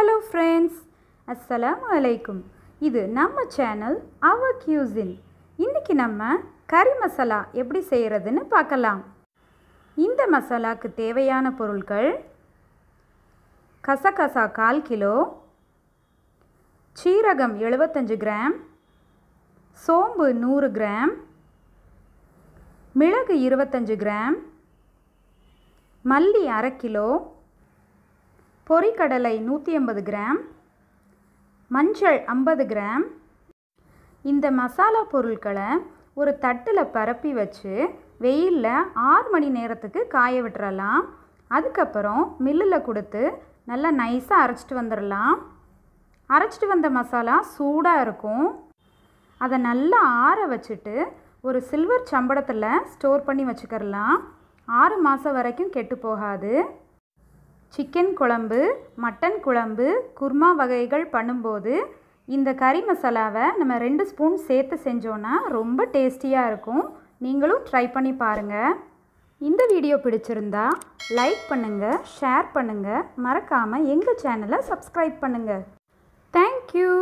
hello friends அஸ்ஸலாம் வலைக்கும் இது நம்ம சேனல் அவ கியூசின் இன்றைக்கி நம்ம கறி மசாலா எப்படி செய்கிறதுன்னு பார்க்கலாம் இந்த மசாலாக்கு தேவையான பொருட்கள் கசகசா கால் கிலோ சீரகம் எழுபத்தஞ்சு கிராம் சோம்பு நூறு கிராம் மிளகு இருபத்தஞ்சு கிராம் மல்லி அரை கிலோ பொரிக்கடலை நூற்றி ஐம்பது கிராம் மஞ்சள் ஐம்பது கிராம் இந்த மசாலா பொருட்களை ஒரு தட்டில் பரப்பி வச்சு வெயிலில் ஆறு மணி நேரத்துக்கு காய விட்டுறலாம் அதுக்கப்புறம் மில்லில் கொடுத்து நல்லா நைஸாக அரைச்சிட்டு வந்துடலாம் அரைச்சிட்டு வந்த மசாலா சூடாக இருக்கும் அதை நல்லா ஆற வச்சுட்டு ஒரு சில்வர் சம்படத்தில் ஸ்டோர் பண்ணி வச்சுக்கிறலாம் ஆறு மாதம் வரைக்கும் கெட்டு போகாது சிக்கன் குழம்பு மட்டன் குழம்பு குர்மா வகைகள் பண்ணும்போது இந்த கறி மசாலாவை நம்ம ரெண்டு ஸ்பூன் சேர்த்து செஞ்சோன்னா ரொம்ப டேஸ்டியாக இருக்கும் நீங்களும் ட்ரை பண்ணி பாருங்கள் இந்த வீடியோ பிடிச்சிருந்தா லைக் பண்ணுங்கள் ஷேர் பண்ணுங்கள் மறக்காமல் எங்கள் சேனலை சப்ஸ்கிரைப் பண்ணுங்கள் தேங்க்யூ